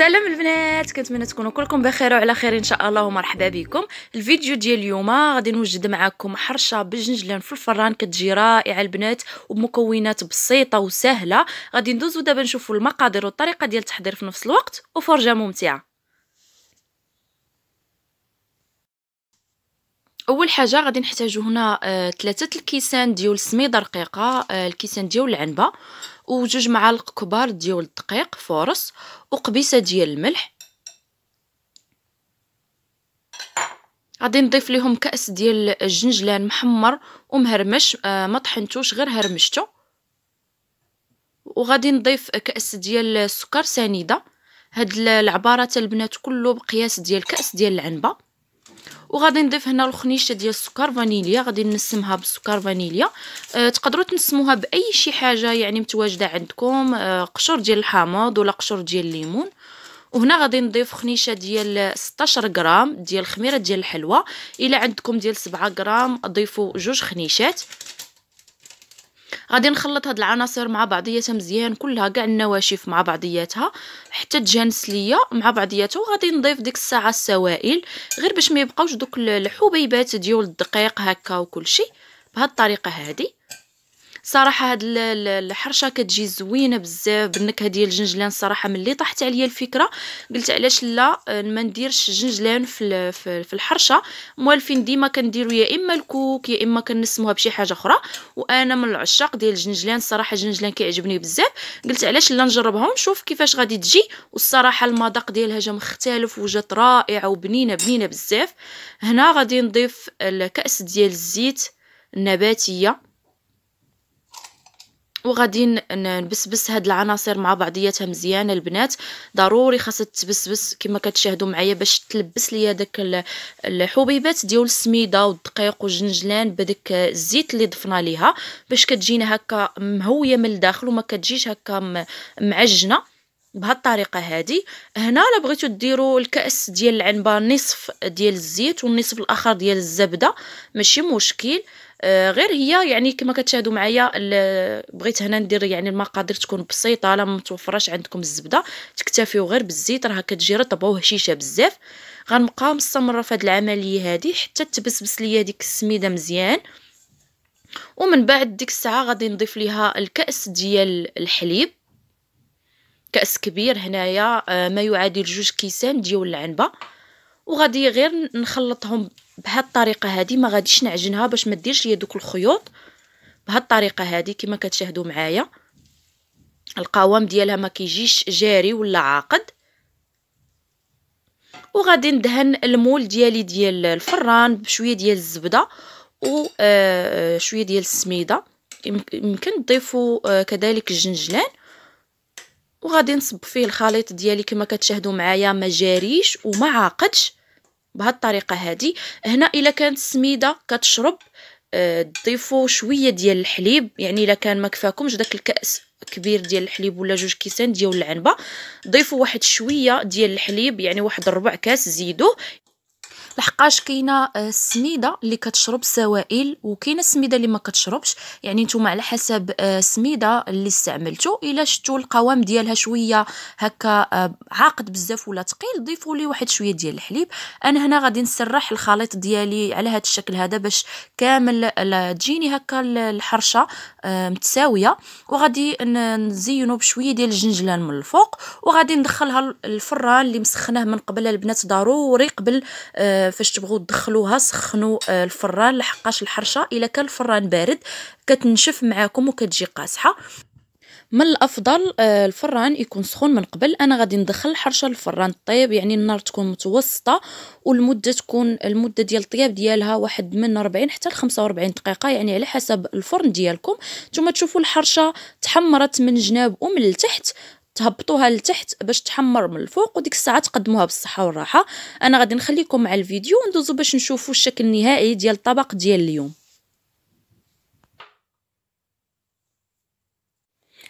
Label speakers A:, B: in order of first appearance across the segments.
A: سلام البنات كنتمنى تكونوا كلكم بخير وعلى خير ان شاء الله ومرحبا بكم الفيديو ديال اليوم غادي نوجد معكم حرشه بالجنجلان في الفران كتجي رائعه البنات وبمكونات بسيطه وسهله غادي ندوزو دابا نشوفوا المقادير والطريقه ديال التحضير في نفس الوقت وفرجه ممتعه اول حاجه غادي نحتاجو هنا ثلاثه آه، الكيسان ديال السميده رقيقه آه، الكيسان ديال العنبه وجوج معالق كبار ديال الدقيق فورص وقبيسه ديال الملح غادي نضيف لهم كاس ديال الجنجلان محمر ومهرمش آه، ما طحنتوش غير هرمشته وغادي نضيف كاس ديال السكر سنيده هاد العباره البنات كله بقياس ديال كاس ديال العنبه وغادي نضيف هنا الخنيشه ديال السكر فانيليا غادي نسمها بالسكر فانيليا أه تقدروا تنسموها باي شي حاجه يعني متواجده عندكم أه قشور ديال الحامض ولا قشور ديال الليمون وهنا غادي نضيف خنيشه ديال 16 غرام ديال الخميره ديال الحلوى الا عندكم ديال 7 غرام ضيفوا جوج خنيشات غادي نخلط هاد العناصر مع بعضياتها مزيان كلها كاع النواشف مع بعضياتها حتى تجانس ليا مع بعضياتها وغادي نضيف ديك الساعه السوائل غير باش ما يبقاوش دوك الحبيبات ديال الدقيق هكا وكلشي بهاد الطريقه هادي صراحه هاد الحرشه كتجي زوينه بزاف بالنكهه ديال الجنجلان صراحه ملي طاحت عليا الفكره قلت علاش لا آه، ما نديرش جنجلان في في الحرشه موالفين ديما كنديرو يا اما الكوك يا اما كنسموها بشي حاجه اخرى وانا من العشاق ديال الجنجلان صراحه الجنجلان كيعجبني بزاف قلت علاش لا نجربها ونشوف كيفاش غادي تجي والصراحه المذاق ديالها جا مختلف وجات رائعه وبنينه بنينه بزاف هنا غادي نضيف الكاس ديال الزيت النباتيه وغادي نبسبس هاد العناصر مع بعضياتها مزيان البنات ضروري خاصها تبسبس كما كتشاهدوا معايا باش تلبس ليا داك الحبيبات ديال السميده والدقيق والجنجلان بداك الزيت اللي ضفنا ليها باش كتجينا هكا مهويه من الداخل وما كتجيش هكا معجنه بهالطريقه هذه هنا لبغيتو ديرو ديروا الكاس ديال العنبه نصف ديال الزيت والنصف الاخر ديال الزبده ماشي مشكل آه غير هي يعني كما كتشاهدوا معايا بغيت هنا ندير يعني المقادير تكون بسيطه الا متوفراش عندكم الزبده تكتفيو غير بالزيت راه كتجي رطبه وهشيشه بزاف غنبقى مستمره في هذه العمليه هذه حتى تبسبس ليا ديك السميده مزيان ومن بعد ديك الساعه غادي نضيف ليها الكاس ديال الحليب كاس كبير هنايا آه، ما يعادل جوج كيسان ديال العنبه وغادي غير نخلطهم بهاد الطريقه هادي ما غاديش نعجنها باش ما ديرش ليا دوك الخيوط بهاد الطريقه هادي كما كتشاهدوا معايا القوام ديالها ما كيجيش جاري ولا عاقد وغادي ندهن المول ديالي ديال الفران بشويه ديال الزبده وشويه آه، ديال السميده يمكن تضيفوا آه، كذلك الجنجلان وغادي نصب فيه الخليط ديالي كما كتشاهدوا معايا ما جاريش وما عاقدش بهاد الطريقه هذه هنا الا كانت السميده كتشرب آه، ضيفوا شويه ديال الحليب يعني الا كان ما كفاكمش داك الكاس كبير ديال الحليب ولا جوج كيسان ديال العنبه ضيفوا واحد شويه ديال الحليب يعني واحد ربع كاس زيدوه لحقاش كاينه السميده آه، اللي كتشرب السوائل وكاينه السميده اللي ما كتشربش يعني نتوما على حسب السميده آه، اللي استعملتو الا شفتوا القوام ديالها شويه هكا آه، عاقد بزاف ولا ثقيل ضيفوا لي واحد شويه ديال الحليب انا هنا غادي نسرح الخليط ديالي على هذا الشكل هذا باش كامل تجيني هكا الحرشه متساويه وغادي نزينو بشويه ديال الجنجلان من الفوق وغادي ندخلها الفران اللي مسخناه من قبل البنات ضروري قبل فاش تبغوا تدخلوها سخنوا آه، الفران لحقاش الحرشه الا كان الفران بارد كتنشف معاكم وكتجي قاسحه من الافضل آه، الفران يكون سخون من قبل انا غادي ندخل الحرشه للفران طيب يعني النار تكون متوسطه والمده تكون المده ديال الطياب ديالها واحد من 40 حتى ل 45 دقيقه يعني على حسب الفرن ديالكم نتوما تشوفوا الحرشه تحمرت من جناب ومن التحت تهبطوها لتحت باش تحمر من الفوق وديك الساعه تقدموها بالصحه والراحه انا غادي نخليكم مع الفيديو وندوزو باش نشوفوا الشكل النهائي ديال الطبق ديال اليوم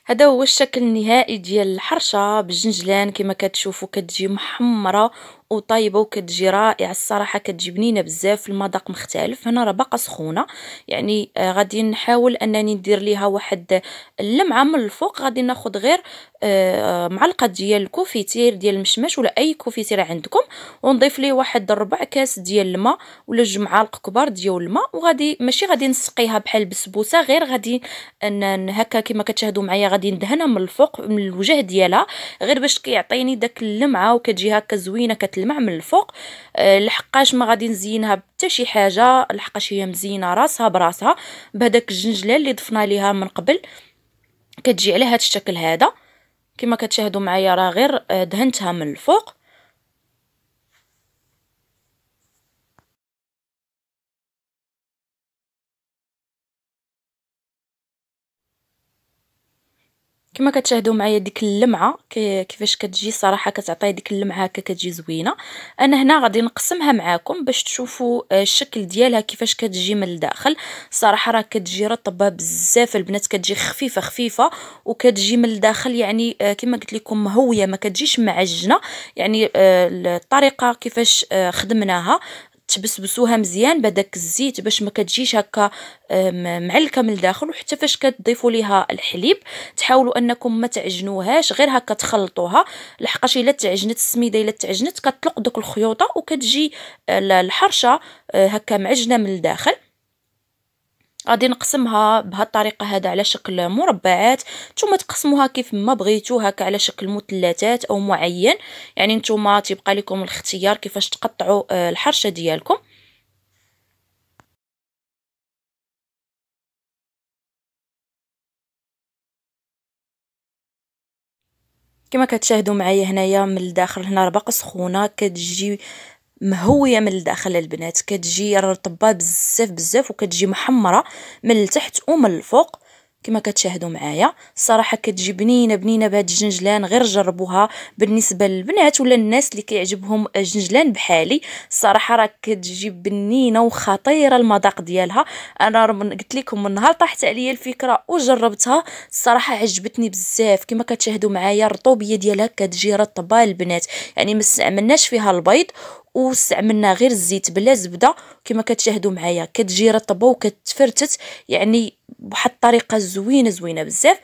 A: هذا هو الشكل النهائي ديال الحرشه بالجنجلان كما كتشوفوا كتجي محمره وطيبه وكتجي رائعه الصراحه كتجي بنينه بزاف المذاق مختلف هنا راه باقا سخونه يعني آه، غادي نحاول انني ندير ليها واحد اللمعه من الفوق غادي ناخذ غير آه، معلقه ديال الكوفيتير ديال المشمش ولا اي كوفيتير عندكم ونضيف ليه واحد ربع كاس ديال الماء ولا جوج معالق كبار ديال الماء وغادي ماشي غادي نسقيها بحال بسبوسه غير غادي هكا كما كتشاهدوا معايا غادي ندهنها من الفوق من الوجه ديالها غير باش كيعطيني داك اللمعه وكتجي هكا زوينه تلمع من الفوق آه، لحقاش ما غادي نزينها حتى شي حاجه لحقاش هي مزينه راسها براسها بهداك الجنجله اللي ضفنا ليها من قبل كتجي على هذا الشكل هذا كما كتشاهدوا معايا راه غير آه، دهنتها من الفوق كما كتشاهدوا معايا ديك اللمعه كيفاش كتجي صراحه كتعطي ديك اللمعه هكا كتجي زوينه انا هنا غادي نقسمها معاكم باش تشوفوا آه، الشكل ديالها كيفاش كتجي من الداخل الصراحه راه كتجي رطبه بزاف البنات كتجي خفيفه خفيفه وكتجي من الداخل يعني آه، كما قلت لكم مهويه ما كتجيش معجنه يعني آه، الطريقه كيفاش خدمناها تبسبسوها مزيان بداك الزيت باش ما كتجيش هكا معلكه من الداخل وحتى فاش كتضيفوا ليها الحليب تحاولوا انكم ما تعجنوهاش غير هكا تخلطوها لحقاش الا تعجنت السميده الا تعجنت كطلق دوك الخيوطه وكتجي الحرشه آه، هكا معجنه من الداخل غادي نقسمها بهاد الطريقه هذا على شكل مربعات نتوما تقسموها كيف ما بغيتو هكا على شكل مثلثات او معين يعني نتوما تيبقى لكم الاختيار كيفاش تقطعوا آه، الحرشه ديالكم كما كتشاهدوا معايا هنايا من الداخل هنا ربق سخونه كتجي مهويه من الداخل البنات كتجي رطبه بزاف بزاف وكتجي محمره من التحت ومن الفوق كما كتشاهدوا معايا الصراحه كتجي بنينه بنينه بهاد الجنجلان غير جربوها بالنسبه للبنات ولا الناس اللي كيعجبهم الجنجلان بحالي الصراحه راه كتجي بنينه وخطيره المذاق ديالها انا قلت لكم من نهار طاحت عليا الفكره وجربتها الصراحه عجبتني بزاف كما كتشاهدوا معايا الرطوبيه ديالها كتجي رطبه البنات يعني ما استعملناش فيها البيض واستعملنا غير الزيت بلا زبده كما كتشاهدوا معايا كتجي رطبه وكتفرتت يعني بواحد الطريقه زوينه زوينه بزاف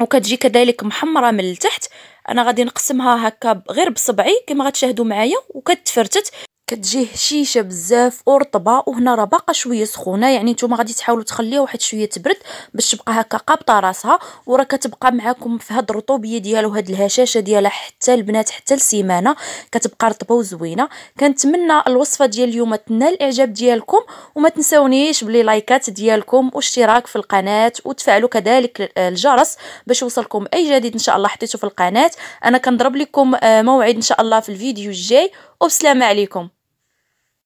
A: وكتجي كذلك محمره من التحت انا غادي نقسمها هكا غير بصبعي كما غتشاهدوا معايا وكتفرتت كتجي هشيشه بزاف ورطبه وهنا راه باقا شويه سخونه يعني نتوما غادي تحاولوا تخليها واحد شويه تبرد باش تبقى هكا قابطه راسها وراه كتبقى معاكم في هاد الرطوبيه ديالها وهاد الهشاشه ديالها حتى البنات حتى لسيمانه كتبقى رطبه وزوينه كنتمنى الوصفه ديال اليوم تنال الاعجاب ديالكم وما تنساونيش بلي لايكات ديالكم واشتراك في القناه وتفعلوا كذلك الجرس باش يوصلكم اي جديد ان شاء الله حطيته في القناه انا كنضرب لكم آه، موعد ان شاء الله في الفيديو الجاي وبسلامه عليكم